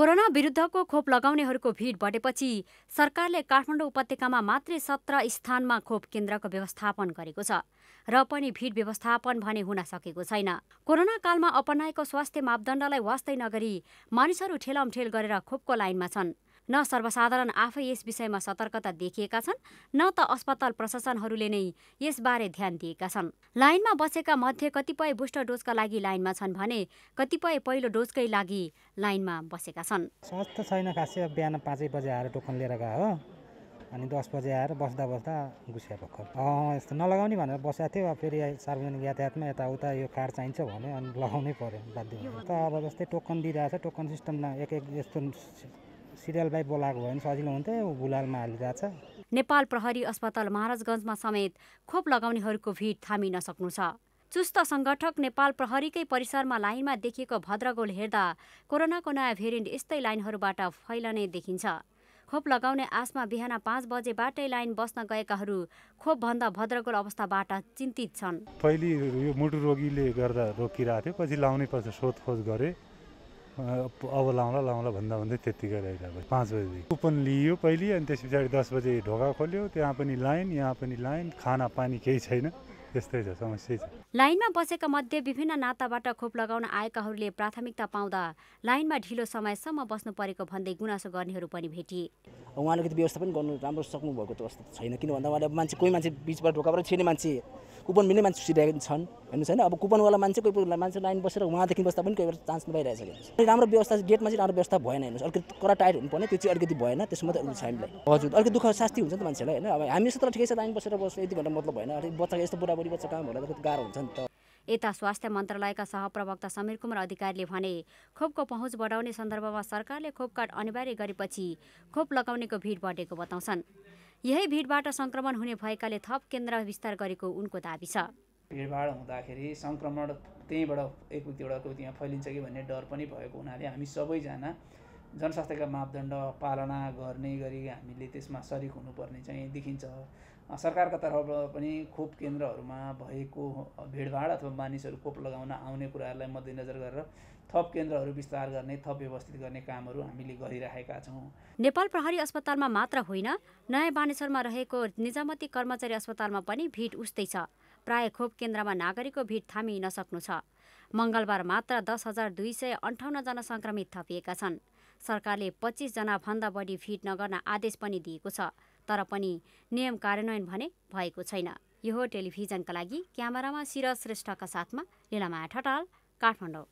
corona विरुद्धको खोप लगाउनेहरूको भीड बढेपछि सरकारले काठमाडौँ उपत्यकामा मात्रै सत्र स्थानमा खोप केन्द्रको व्यवस्थापन गरेको छ र पनि भीड व्यवस्थापन भने हुन सकेको छैन कोरोना कालमा अपनाएको स्वास्थ्य मापदण्डलाई वास्तै नगरी मानिसहरू ठेलमठेल गरेर खोपको लाइनमा छन् न सर्वसाधारण आफै यस विषयमा सतर्कता देखिएका छन् न त अस्पताल प्रशासनहरूले नै यसबारे ध्यान दिएका छन् लाइनमा बसेका मध्ये कतिपय बुस्टर डोजका लागि लाइनमा छन् भने कतिपय पहिलो डोजकै लागि लाइनमा बसेका छन् स्वास्थ्य छैन खासै बिहान पाँचै बजे आएर टोकन लिएर गए हो अनि दस बजे आएर बस्दा बस्दा घुसिया भर्खर यस्तो नलगाउने भनेर बसेको थियो फेरि सार्वजनिक यातायातमा यताउता यो कार्ड चाहिन्छ भने अनि लगाउनै पऱ्यो बाध्य त अब जस्तै टोकन दिइरहेको छ टोकन सिस्टममा एक एक यस्तो सिरियल बाई बोलाएको भयो भने सजिलो हुन्थ्यो गुलालमा छ नेपाल प्रहरी अस्पताल महाराजगञ्जमा समेत खोप लगाउनेहरूको भिड थामिन सक्नु छ चुस्त सङ्गठक नेपाल प्रहरीकै परिसरमा लाइनमा देखिएको भद्रगोल हेर्दा कोरोनाको नयाँ भेरिएन्ट यस्तै लाइनहरूबाट फैलने देखिन्छ खोप लगाउने आशमा बिहान पाँच बजेबाटै लाइन बस्न गएकाहरू खोपभन्दा भद्रगोल अवस्थाबाट चिन्तित छन् पहिले यो मुटु रोगीले गर्दा रोकिरहेको थियो पछि लाउनै पर्छ सोधखोज गरे अब लाउँला लाउँला भन्दा भन्दै त्यति गरेर पाँच बजीदेखि कुपन लियो पहिले अनि त्यस पछाडि दस बजे ढोका खोल्यो त्यहाँ पनि लाइन यहाँ पनि लाइन खाना पानी केही छैन त्यस्तै छ समस्या छ लाइनमा बसेका मध्ये विभिन्न नाताबाट खोप लगाउन आएकाहरूले प्राथमिकता पाउँदा लाइनमा ढिलो समयसम्म बस्नु परेको भन्दै गुनासो गर्नेहरू पनि भेटिए उहाँले अलिकति व्यवस्था पनि गर्नु राम्रो सक्नुभएको त छैन किन भन्दा उहाँले मान्छे कोही मान्छे बिचबाट ढोकाबाट छिर्ने मान्छे कुपन मिल्ने मान्छे छुटिरहेको छन् हेर्नुहोस् होइन अब कुपनवाला मान्छे कोही कोही मान्छे लाइन बसेर उहाँदेखि बस्दा पनि कोही बेला चान्स नपाइरहेको छ राम्रो व्यवस्था गेटमा चाहिँ राम्रो व्यवस्था भएन हेर्नुहोस् अलिकति कडा टाइट हुनुपर्ने त्यो चाहिँ अलिकति भएन त्यसो मात्रै हुन्छ हामीलाई हजुर अलिकति दुःख शास्ति हुन्छ नि त मान्छेलाई होइन अब हामी जस्तो त ठिकै छ लाइन बसेर बस्नु यति घन्टा मतलब भएन अलिक बच्चा यस्तो बुढाबुढी बच्चा कामहरू अलिकति गाह्रो हुन्छ नि त यता स्वास्थ्य मन्त्रालयका सहप्रवक्ता समीर कुमार अधिकारीले भने खोपको पहुँच बढाउने सन्दर्भमा सरकारले खोप कार्ड अनिवार्य गरेपछि खोप लगाउनेको भिड बढेको बताउँछन् यही भिडबाट सङ्क्रमण हुने भएकाले थप केन्द्र विस्तार गरेको उनको दावी छ भिडभाड हुँदाखेरि सङ्क्रमण त्यहीँबाट एक व्यक्तिबाट त्यहाँ फैलिन्छ कि भन्ने डर पनि भएको हुनाले हामी सबैजना जनस्वास्थ्यका मापदण्ड पालना गर्ने गरी हामीले त्यसमा सरिक हुनुपर्ने चाहिँ देखिन्छ सरकारका तर्फबाट पनि खोप केन्द्रहरूमा भएको भिडभाड अथवा मानिसहरू खोप लगाउन आउने कुराहरूलाई मध्यनजर गरेर थप केन्द्रहरू विस्तार गर्ने थप व्यवस्थित गर्ने कामहरू हामीले गरिराखेका छौँ नेपाल प्रहरी अस्पतालमा मात्र होइन नयाँ बानेश्वरमा रहेको निजामती कर्मचारी अस्पतालमा पनि भिड उस्तै छ प्राय खोप केन्द्रमा नागरिकको भिड थामिन सक्नु छ मङ्गलबार मात्र दस हजार दुई सय अन्ठाउन्नजना सङ्क्रमित थपिएका छन् सरकारले भन्दा बढी फिट नगर्न आदेश पनि दिएको छ तर पनि नियम कार्यान्वयन भने भएको छैन यो टेलिभिजनका लागि क्यामेरामा शिर श्रेष्ठका साथमा लिलामाया ठटाल काठमाडौँ